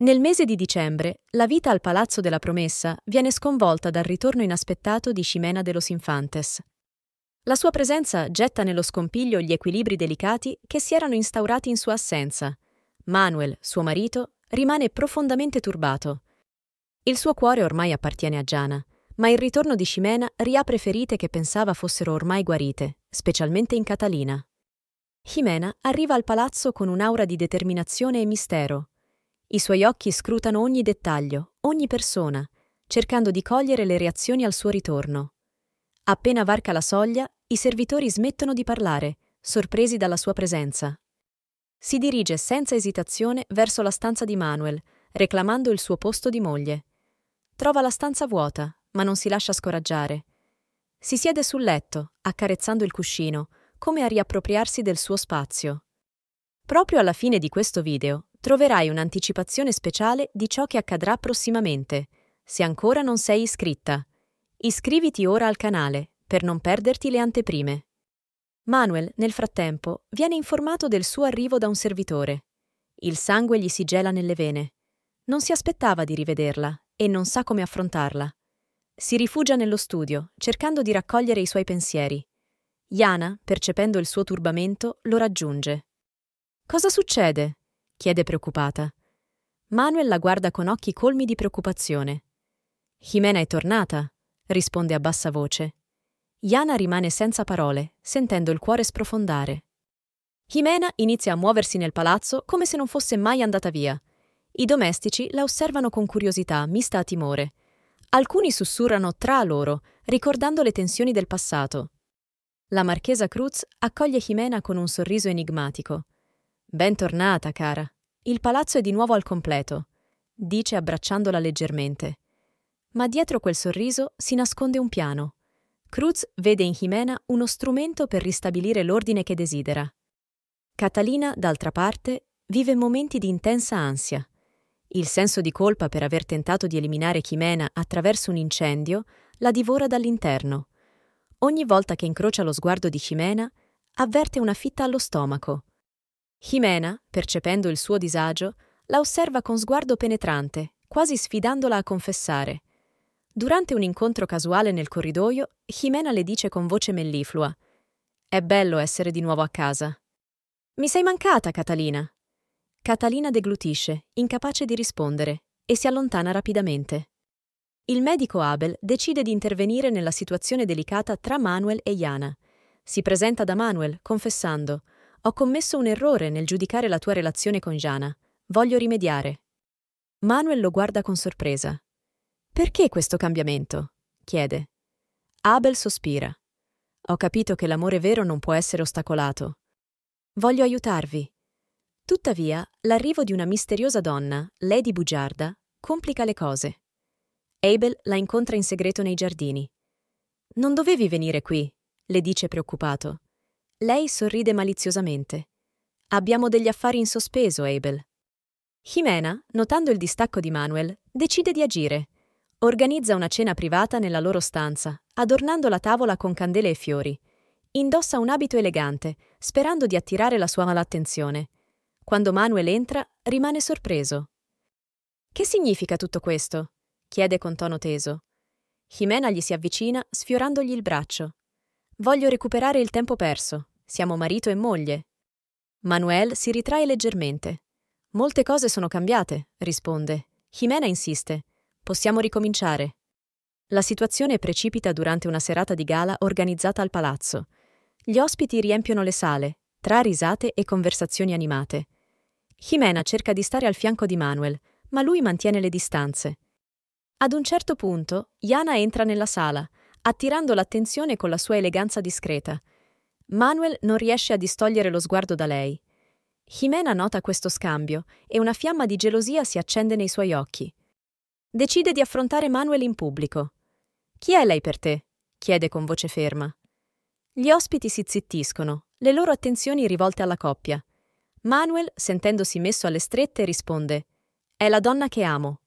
Nel mese di dicembre, la vita al Palazzo della Promessa viene sconvolta dal ritorno inaspettato di Ximena de los Infantes. La sua presenza getta nello scompiglio gli equilibri delicati che si erano instaurati in sua assenza. Manuel, suo marito, rimane profondamente turbato. Il suo cuore ormai appartiene a Giana, ma il ritorno di Ximena riapre ferite che pensava fossero ormai guarite, specialmente in Catalina. Ximena arriva al palazzo con un'aura di determinazione e mistero, i suoi occhi scrutano ogni dettaglio, ogni persona, cercando di cogliere le reazioni al suo ritorno. Appena varca la soglia, i servitori smettono di parlare, sorpresi dalla sua presenza. Si dirige senza esitazione verso la stanza di Manuel, reclamando il suo posto di moglie. Trova la stanza vuota, ma non si lascia scoraggiare. Si siede sul letto, accarezzando il cuscino, come a riappropriarsi del suo spazio. Proprio alla fine di questo video troverai un'anticipazione speciale di ciò che accadrà prossimamente, se ancora non sei iscritta. Iscriviti ora al canale per non perderti le anteprime. Manuel, nel frattempo, viene informato del suo arrivo da un servitore. Il sangue gli si gela nelle vene. Non si aspettava di rivederla e non sa come affrontarla. Si rifugia nello studio, cercando di raccogliere i suoi pensieri. Jana, percependo il suo turbamento, lo raggiunge. Cosa succede? chiede preoccupata. Manuel la guarda con occhi colmi di preoccupazione. Jimena è tornata, risponde a bassa voce. Jana rimane senza parole, sentendo il cuore sprofondare. Jimena inizia a muoversi nel palazzo come se non fosse mai andata via. I domestici la osservano con curiosità, mista a timore. Alcuni sussurrano tra loro, ricordando le tensioni del passato. La marchesa Cruz accoglie Jimena con un sorriso enigmatico. Bentornata, cara. Il palazzo è di nuovo al completo, dice abbracciandola leggermente. Ma dietro quel sorriso si nasconde un piano. Cruz vede in Jimena uno strumento per ristabilire l'ordine che desidera. Catalina, d'altra parte, vive momenti di intensa ansia. Il senso di colpa per aver tentato di eliminare Chimena attraverso un incendio la divora dall'interno. Ogni volta che incrocia lo sguardo di Chimena, avverte una fitta allo stomaco Jimena, percependo il suo disagio, la osserva con sguardo penetrante, quasi sfidandola a confessare. Durante un incontro casuale nel corridoio, Jimena le dice con voce melliflua È bello essere di nuovo a casa. Mi sei mancata, Catalina. Catalina deglutisce, incapace di rispondere, e si allontana rapidamente. Il medico Abel decide di intervenire nella situazione delicata tra Manuel e Jana. Si presenta da Manuel, confessando ho commesso un errore nel giudicare la tua relazione con Jana. Voglio rimediare. Manuel lo guarda con sorpresa. Perché questo cambiamento? chiede. Abel sospira. Ho capito che l'amore vero non può essere ostacolato. Voglio aiutarvi. Tuttavia, l'arrivo di una misteriosa donna, Lady Bugiarda, complica le cose. Abel la incontra in segreto nei giardini. Non dovevi venire qui, le dice preoccupato. Lei sorride maliziosamente. Abbiamo degli affari in sospeso, Abel. Jimena, notando il distacco di Manuel, decide di agire. Organizza una cena privata nella loro stanza, adornando la tavola con candele e fiori. Indossa un abito elegante, sperando di attirare la sua malattenzione. Quando Manuel entra, rimane sorpreso. Che significa tutto questo? chiede con tono teso. Jimena gli si avvicina, sfiorandogli il braccio. Voglio recuperare il tempo perso. Siamo marito e moglie. Manuel si ritrae leggermente. Molte cose sono cambiate, risponde. Jimena insiste. Possiamo ricominciare. La situazione precipita durante una serata di gala organizzata al palazzo. Gli ospiti riempiono le sale, tra risate e conversazioni animate. Jimena cerca di stare al fianco di Manuel, ma lui mantiene le distanze. Ad un certo punto, Jana entra nella sala, attirando l'attenzione con la sua eleganza discreta. Manuel non riesce a distogliere lo sguardo da lei. Jimena nota questo scambio e una fiamma di gelosia si accende nei suoi occhi. Decide di affrontare Manuel in pubblico. Chi è lei per te? chiede con voce ferma. Gli ospiti si zittiscono, le loro attenzioni rivolte alla coppia. Manuel, sentendosi messo alle strette, risponde È la donna che amo.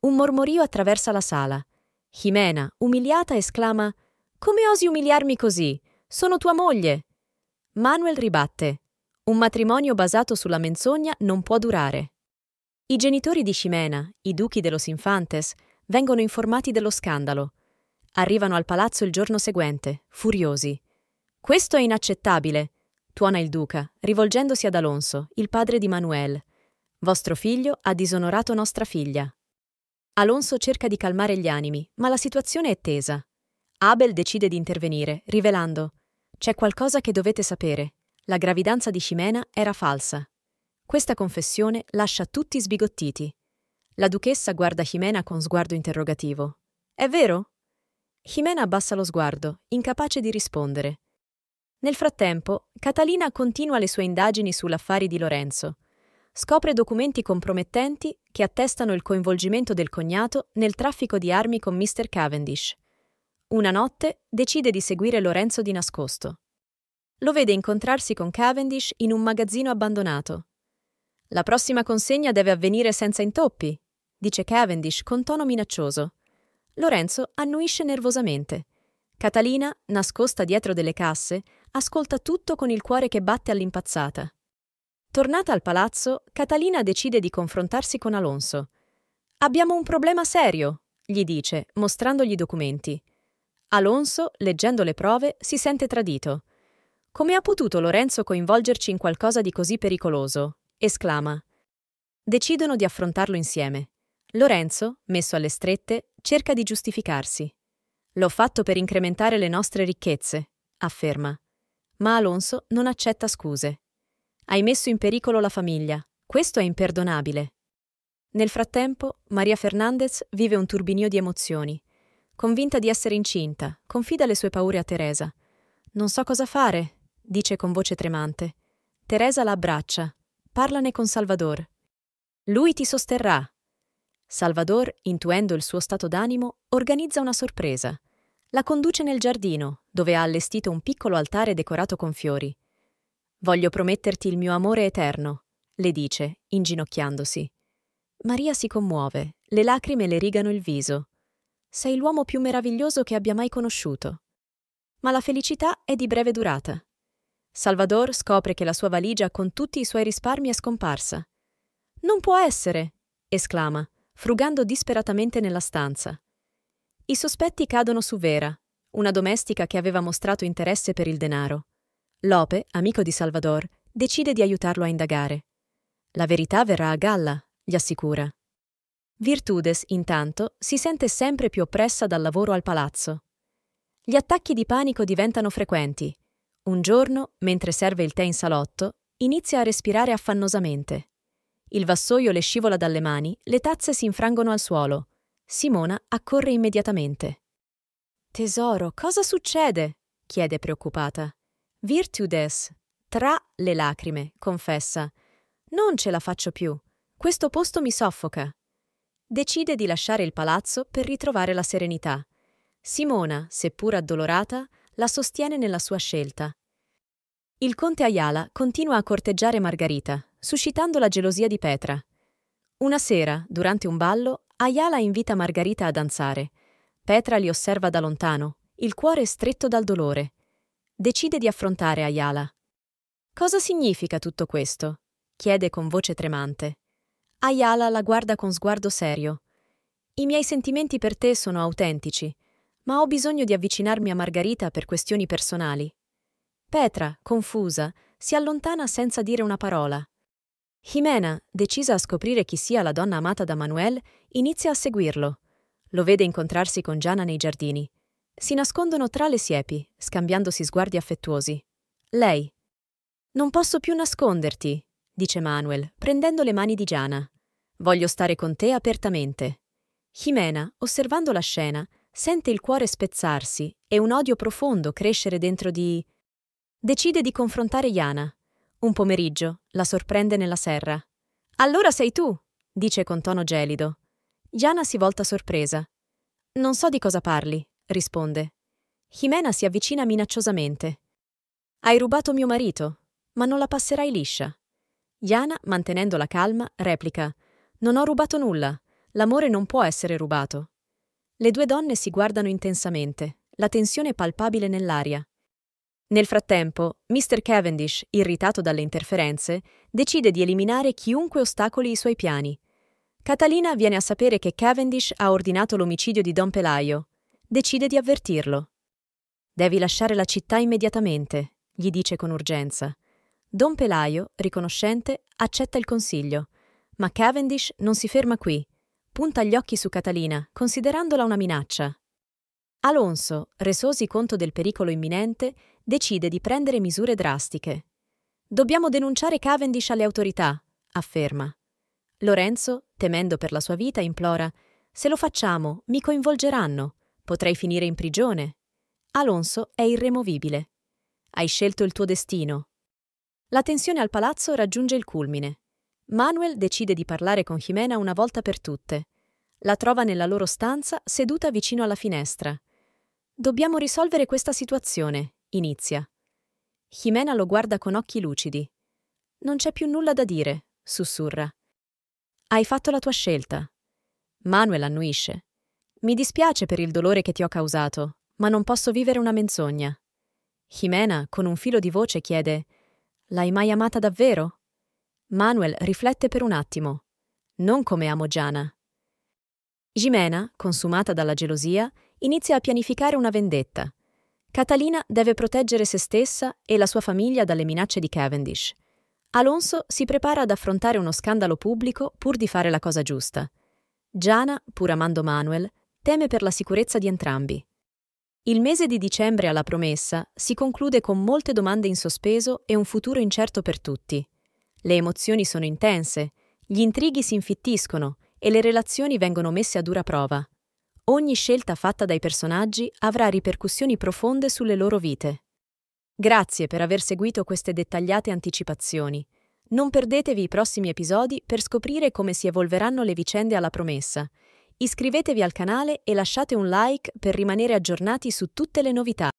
Un mormorio attraversa la sala. Jimena, umiliata, esclama Come osi umiliarmi così? Sono tua moglie. Manuel ribatte Un matrimonio basato sulla menzogna non può durare. I genitori di Ximena, i duchi de los Infantes, vengono informati dello scandalo. Arrivano al palazzo il giorno seguente, furiosi. Questo è inaccettabile, tuona il duca, rivolgendosi ad Alonso, il padre di Manuel. Vostro figlio ha disonorato nostra figlia. Alonso cerca di calmare gli animi, ma la situazione è tesa. Abel decide di intervenire, rivelando C'è qualcosa che dovete sapere. La gravidanza di Ximena era falsa. Questa confessione lascia tutti sbigottiti. La duchessa guarda Ximena con sguardo interrogativo. È vero? Ximena abbassa lo sguardo, incapace di rispondere. Nel frattempo, Catalina continua le sue indagini sull'affari di Lorenzo, scopre documenti compromettenti che attestano il coinvolgimento del cognato nel traffico di armi con Mr. Cavendish. Una notte decide di seguire Lorenzo di nascosto. Lo vede incontrarsi con Cavendish in un magazzino abbandonato. La prossima consegna deve avvenire senza intoppi, dice Cavendish con tono minaccioso. Lorenzo annuisce nervosamente. Catalina, nascosta dietro delle casse, ascolta tutto con il cuore che batte all'impazzata. Tornata al palazzo, Catalina decide di confrontarsi con Alonso. Abbiamo un problema serio, gli dice, mostrandogli i documenti. Alonso, leggendo le prove, si sente tradito. Come ha potuto Lorenzo coinvolgerci in qualcosa di così pericoloso? esclama. Decidono di affrontarlo insieme. Lorenzo, messo alle strette, cerca di giustificarsi. L'ho fatto per incrementare le nostre ricchezze, afferma. Ma Alonso non accetta scuse. Hai messo in pericolo la famiglia. Questo è imperdonabile. Nel frattempo, Maria Fernandez vive un turbinio di emozioni. Convinta di essere incinta, confida le sue paure a Teresa. Non so cosa fare, dice con voce tremante. Teresa la abbraccia. Parlane con Salvador. Lui ti sosterrà. Salvador, intuendo il suo stato d'animo, organizza una sorpresa. La conduce nel giardino, dove ha allestito un piccolo altare decorato con fiori. Voglio prometterti il mio amore eterno, le dice, inginocchiandosi. Maria si commuove, le lacrime le rigano il viso. Sei l'uomo più meraviglioso che abbia mai conosciuto. Ma la felicità è di breve durata. Salvador scopre che la sua valigia con tutti i suoi risparmi è scomparsa. Non può essere! esclama, frugando disperatamente nella stanza. I sospetti cadono su Vera, una domestica che aveva mostrato interesse per il denaro. Lope, amico di Salvador, decide di aiutarlo a indagare. La verità verrà a galla, gli assicura. Virtudes, intanto, si sente sempre più oppressa dal lavoro al palazzo. Gli attacchi di panico diventano frequenti. Un giorno, mentre serve il tè in salotto, inizia a respirare affannosamente. Il vassoio le scivola dalle mani, le tazze si infrangono al suolo. Simona accorre immediatamente. Tesoro, cosa succede? chiede preoccupata. Virtudes, tra le lacrime, confessa. Non ce la faccio più. Questo posto mi soffoca. Decide di lasciare il palazzo per ritrovare la serenità. Simona, seppur addolorata, la sostiene nella sua scelta. Il conte Ayala continua a corteggiare Margherita, suscitando la gelosia di Petra. Una sera, durante un ballo, Ayala invita Margherita a danzare. Petra li osserva da lontano, il cuore stretto dal dolore decide di affrontare Ayala. Cosa significa tutto questo? chiede con voce tremante. Ayala la guarda con sguardo serio. I miei sentimenti per te sono autentici, ma ho bisogno di avvicinarmi a Margarita per questioni personali. Petra, confusa, si allontana senza dire una parola. Jimena, decisa a scoprire chi sia la donna amata da Manuel, inizia a seguirlo. Lo vede incontrarsi con Giana nei giardini. Si nascondono tra le siepi, scambiandosi sguardi affettuosi. Lei. Non posso più nasconderti, dice Manuel, prendendo le mani di Giana. Voglio stare con te apertamente. Jimena, osservando la scena, sente il cuore spezzarsi e un odio profondo crescere dentro di... Decide di confrontare Iana. Un pomeriggio la sorprende nella serra. Allora sei tu, dice con tono gelido. Iana si volta sorpresa. Non so di cosa parli, risponde. Jimena si avvicina minacciosamente. Hai rubato mio marito, ma non la passerai liscia. Jana, mantenendo la calma, replica. Non ho rubato nulla. L'amore non può essere rubato. Le due donne si guardano intensamente, la tensione palpabile nell'aria. Nel frattempo, Mr. Cavendish, irritato dalle interferenze, decide di eliminare chiunque ostacoli i suoi piani. Catalina viene a sapere che Cavendish ha ordinato l'omicidio di Don Pelaio decide di avvertirlo. Devi lasciare la città immediatamente, gli dice con urgenza. Don Pelaio, riconoscente, accetta il consiglio, ma Cavendish non si ferma qui. Punta gli occhi su Catalina, considerandola una minaccia. Alonso, resosi conto del pericolo imminente, decide di prendere misure drastiche. Dobbiamo denunciare Cavendish alle autorità, afferma. Lorenzo, temendo per la sua vita, implora: Se lo facciamo, mi coinvolgeranno. Potrei finire in prigione. Alonso è irremovibile. Hai scelto il tuo destino. La tensione al palazzo raggiunge il culmine. Manuel decide di parlare con Jimena una volta per tutte. La trova nella loro stanza, seduta vicino alla finestra. Dobbiamo risolvere questa situazione, inizia. Jimena lo guarda con occhi lucidi. Non c'è più nulla da dire, sussurra. Hai fatto la tua scelta. Manuel annuisce. Mi dispiace per il dolore che ti ho causato, ma non posso vivere una menzogna. Jimena, con un filo di voce, chiede L'hai mai amata davvero? Manuel riflette per un attimo. Non come amo Giana. Jimena, consumata dalla gelosia, inizia a pianificare una vendetta. Catalina deve proteggere se stessa e la sua famiglia dalle minacce di Cavendish. Alonso si prepara ad affrontare uno scandalo pubblico pur di fare la cosa giusta. Giana, pur amando Manuel, teme per la sicurezza di entrambi. Il mese di dicembre alla promessa si conclude con molte domande in sospeso e un futuro incerto per tutti. Le emozioni sono intense, gli intrighi si infittiscono e le relazioni vengono messe a dura prova. Ogni scelta fatta dai personaggi avrà ripercussioni profonde sulle loro vite. Grazie per aver seguito queste dettagliate anticipazioni. Non perdetevi i prossimi episodi per scoprire come si evolveranno le vicende alla promessa Iscrivetevi al canale e lasciate un like per rimanere aggiornati su tutte le novità.